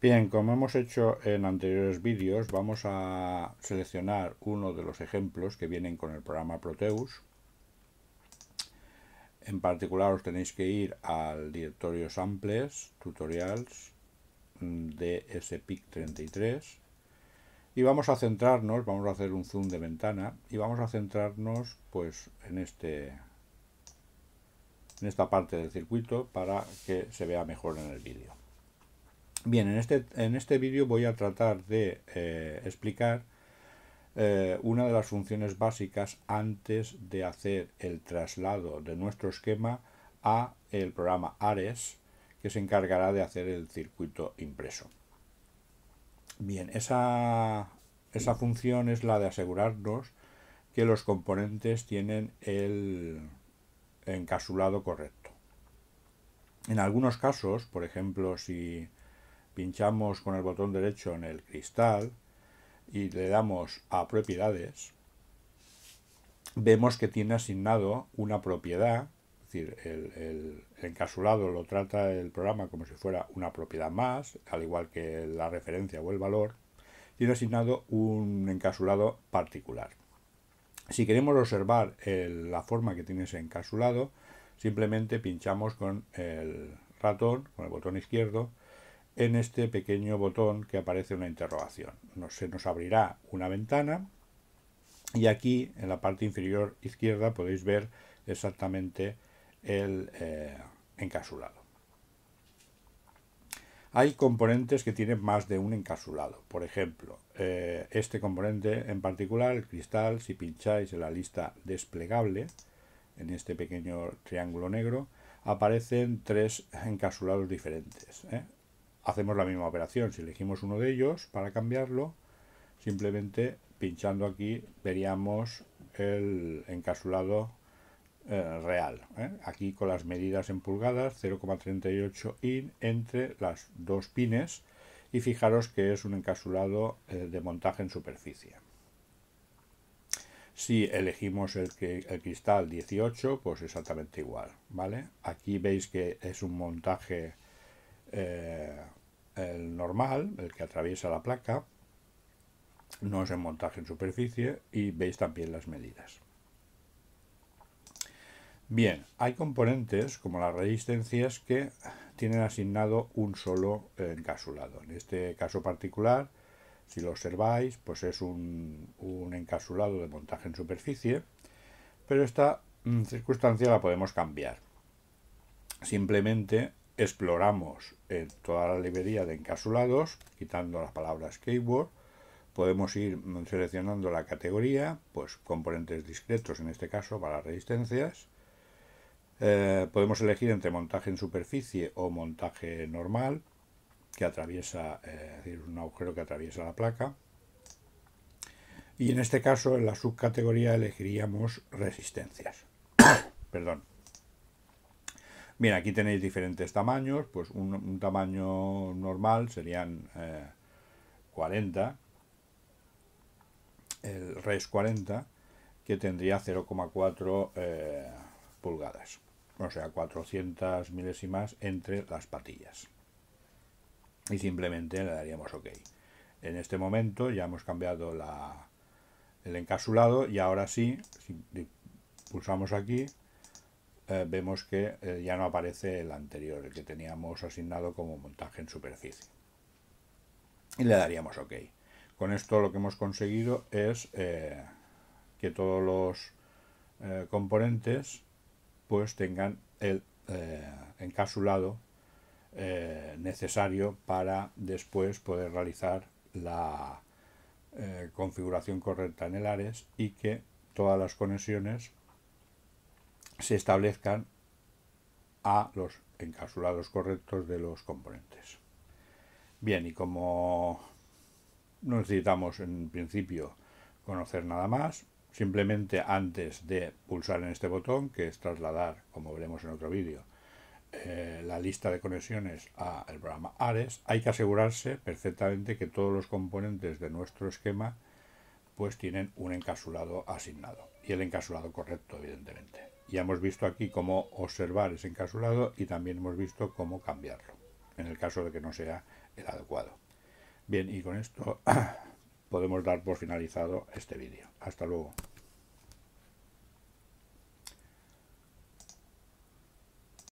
Bien, como hemos hecho en anteriores vídeos, vamos a seleccionar uno de los ejemplos que vienen con el programa Proteus. En particular os tenéis que ir al directorio Samples, Tutorials, mm, dspic 33 y vamos a centrarnos, vamos a hacer un zoom de ventana y vamos a centrarnos pues en este en esta parte del circuito para que se vea mejor en el vídeo. Bien, en este, en este vídeo voy a tratar de eh, explicar eh, una de las funciones básicas antes de hacer el traslado de nuestro esquema a el programa Ares, que se encargará de hacer el circuito impreso. Bien, esa, esa función es la de asegurarnos que los componentes tienen el encasulado correcto. En algunos casos, por ejemplo, si pinchamos con el botón derecho en el cristal y le damos a propiedades, vemos que tiene asignado una propiedad, es decir, el, encasulado lo trata el programa como si fuera una propiedad más, al igual que la referencia o el valor, tiene asignado un encasulado particular. Si queremos observar la forma que tiene ese encasulado, simplemente pinchamos con el ratón, con el botón izquierdo, en este pequeño botón que aparece una interrogación. Nos, se nos abrirá una ventana y aquí en la parte inferior izquierda podéis ver exactamente el eh, encasulado. Hay componentes que tienen más de un encasulado. Por ejemplo, eh, este componente en particular, el cristal, si pincháis en la lista desplegable, en este pequeño triángulo negro, aparecen tres encapsulados diferentes. ¿eh? hacemos la misma operación. Si elegimos uno de ellos para cambiarlo, simplemente pinchando aquí veríamos el encasulado eh, real. ¿eh? Aquí con las medidas en pulgadas, 0,38 in entre las dos pines y fijaros que es un encasulado eh, de montaje en superficie. Si elegimos el, el cristal 18, pues exactamente igual, ¿vale? Aquí veis que es un montaje el normal, el que atraviesa la placa, no es en montaje en superficie y veis también las medidas. Bien, hay componentes como las resistencias que tienen asignado un solo encasulado. En este caso particular, si lo observáis, pues es un, un encasulado de montaje en superficie, pero esta mm, circunstancia la podemos cambiar. Simplemente exploramos toda la librería de encapsulados, quitando las palabras keyword, podemos ir seleccionando la categoría, pues componentes discretos en este caso para resistencias, eh, podemos elegir entre montaje en superficie o montaje normal, que atraviesa, eh, es decir, un agujero que atraviesa la placa. Y en este caso, en la subcategoría elegiríamos resistencias. Perdón. Bien, aquí tenéis diferentes tamaños, pues un, tamaño normal serían 40, eh, el RES 40, que tendría 0,4 eh, pulgadas, o sea, 400 milésimas entre las patillas. Y simplemente le daríamos OK. En este momento ya hemos cambiado la, el encasulado y ahora sí, pulsamos aquí, eh, vemos que eh, ya no aparece el anterior, el que teníamos asignado como montaje en superficie. Y le daríamos OK. Con esto lo que hemos conseguido es eh, que todos los componentes pues tengan el encasulado necesario para después poder realizar la configuración correcta en el Ares y que todas las conexiones se establezcan a los encapsulados correctos de los componentes. Bien, y como no necesitamos en principio conocer nada más, simplemente antes de pulsar en este botón, que es trasladar, como veremos en otro vídeo, eh, la lista de conexiones al programa Ares, hay que asegurarse perfectamente que todos los componentes de nuestro esquema pues tienen un encapsulado asignado, y el encapsulado correcto, evidentemente. Ya hemos visto aquí cómo observar ese encasulado y también hemos visto cómo cambiarlo, en el caso de que no sea el adecuado. Bien, y con esto podemos dar por finalizado este vídeo. Hasta luego.